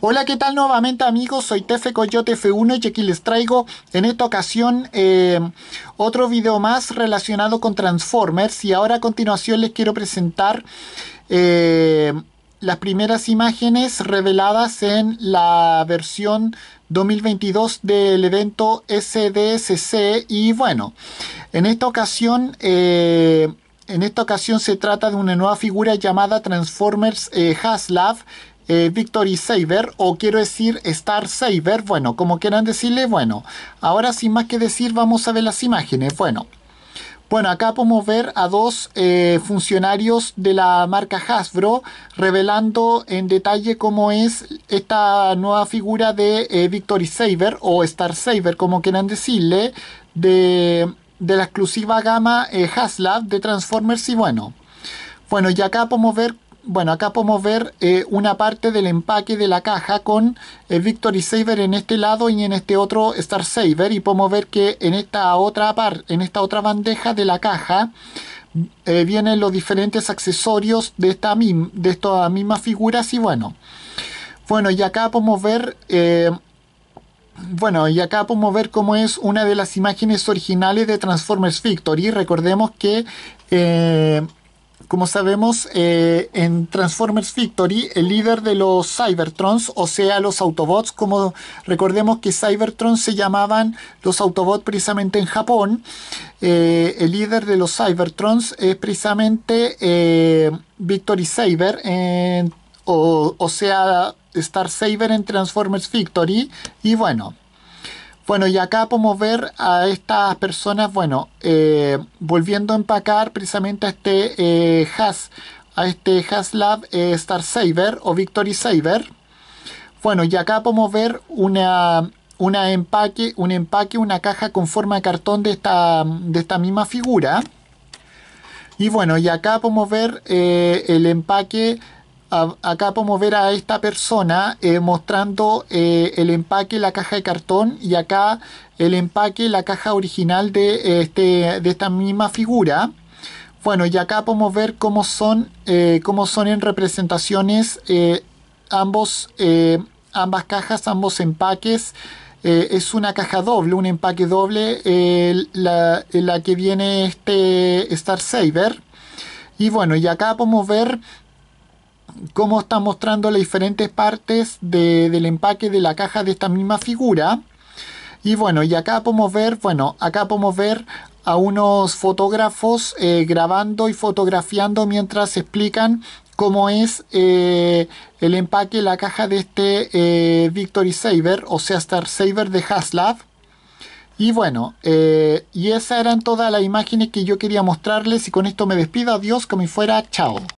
Hola, ¿qué tal nuevamente amigos? Soy Tefe Coyote F1 y aquí les traigo en esta ocasión eh, otro video más relacionado con Transformers y ahora a continuación les quiero presentar eh, las primeras imágenes reveladas en la versión 2022 del evento SDSC y bueno, en esta ocasión... Eh, en esta ocasión se trata de una nueva figura llamada Transformers Haslab, eh, Victory Saber o quiero decir Star Saber, bueno, como quieran decirle, bueno, ahora sin más que decir vamos a ver las imágenes, bueno. Bueno, acá podemos ver a dos eh, funcionarios de la marca Hasbro revelando en detalle cómo es esta nueva figura de eh, Victory Saber o Star Saber, como quieran decirle, de, de la exclusiva gama Haslab de Transformers y bueno. Bueno, y acá podemos ver bueno, acá podemos ver eh, una parte del empaque de la caja con el eh, Victory Saber en este lado y en este otro Star Saber. Y podemos ver que en esta otra parte, en esta otra bandeja de la caja eh, vienen los diferentes accesorios de, esta de estas mismas figuras. Y bueno, bueno, y acá podemos ver... Bueno, y acá podemos ver cómo es una de las imágenes originales de Transformers Victory. Recordemos que como sabemos, eh, en Transformers Victory, el líder de los Cybertrons, o sea, los Autobots, como recordemos que Cybertrons se llamaban los Autobots precisamente en Japón, eh, el líder de los Cybertrons es precisamente eh, Victory Saber, o, o sea, Star Saber en Transformers Victory, y bueno, bueno, y acá podemos ver a estas personas, bueno, eh, volviendo a empacar precisamente a este Has, eh, a este HasLab eh, Star Saber o Victory Saber. Bueno, y acá podemos ver una, una empaque, un empaque, una caja con forma de cartón de esta, de esta misma figura. Y bueno, y acá podemos ver el empaque acá podemos ver a esta persona eh, mostrando eh, el empaque, la caja de cartón y acá el empaque, la caja original de, eh, este, de esta misma figura. Bueno, y acá podemos ver cómo son, son en representaciones ambos, ambas cajas, ambos empaques. es una caja doble, un empaque doble, la, que viene este Star Saber. Y bueno, y acá podemos ver cómo está mostrando las diferentes partes del empaque de la caja de esta misma figura. Y bueno, y acá podemos ver, bueno, acá podemos ver a unos fotógrafos eh, grabando y fotografiando mientras explican cómo es eh, el empaque, la caja de este eh, Victory Saber, o sea, Star Saber de Haslab. Y bueno, y esas eran todas las imágenes que yo quería mostrarles y con esto me despido, adiós, como fuera, chao.